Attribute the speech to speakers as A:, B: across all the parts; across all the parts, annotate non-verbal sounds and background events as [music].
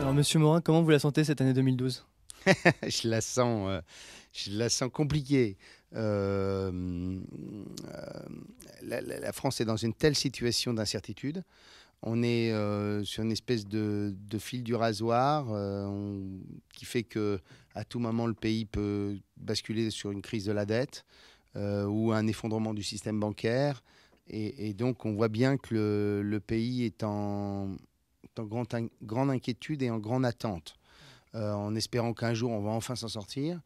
A: Alors, monsieur Morin, comment vous la sentez cette année 2012
B: [laughs] je la sens, euh, je la sens compliquée. Euh, euh, la, France est dans une telle situation d'incertitude. On est sur une espèce de, fil du rasoir qui fait que à tout moment le pays peut basculer sur une crise de la dette ou un effondrement du système bancaire. Et, donc on voit bien que le pays est en, en grande, inquiétude et en grande attente, euh, en espérant qu'un jour on va enfin s'en sortir,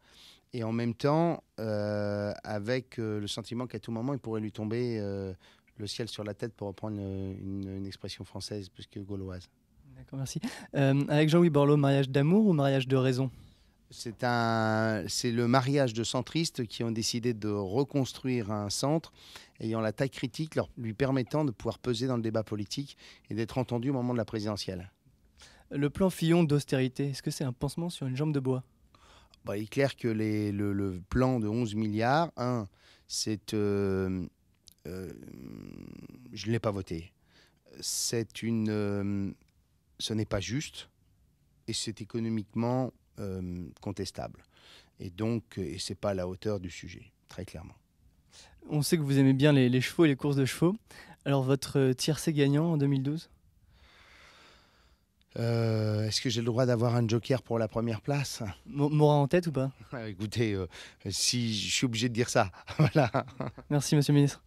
B: et en même temps euh, avec euh, le sentiment qu'à tout moment il pourrait lui tomber le ciel sur la tête, pour reprendre une, une expression française plus que gauloise. D'accord, merci. avec Jean-Louis Borloo, mariage d'amour ou mariage de raison c'est un, c'est le mariage de centristes qui ont décidé de reconstruire un centre ayant la taille critique, leur, lui permettant de pouvoir peser dans le débat politique et d'être entendu au moment de la présidentielle.
A: Le plan Fillon d'austérité, est-ce que c'est un pansement sur une jambe de bois
B: bah, Il est clair que le, plan de 11 milliards, c'est, euh, euh, je ne l'ai pas voté. C'est une, euh, ce n'est pas juste et c'est économiquement euh, contestable. Et donc, euh, et c'est pas à la hauteur du sujet, très clairement.
A: On sait que vous aimez bien les, chevaux et les courses de chevaux. Alors, votre euh, tiercé gagnant en 2012 Est-ce que j'ai le droit d'avoir un joker pour la première place Morin en tête ou pas [laughs] Écoutez,
B: si je suis obligé de dire ça, [laughs] voilà.
A: Merci, monsieur le ministre.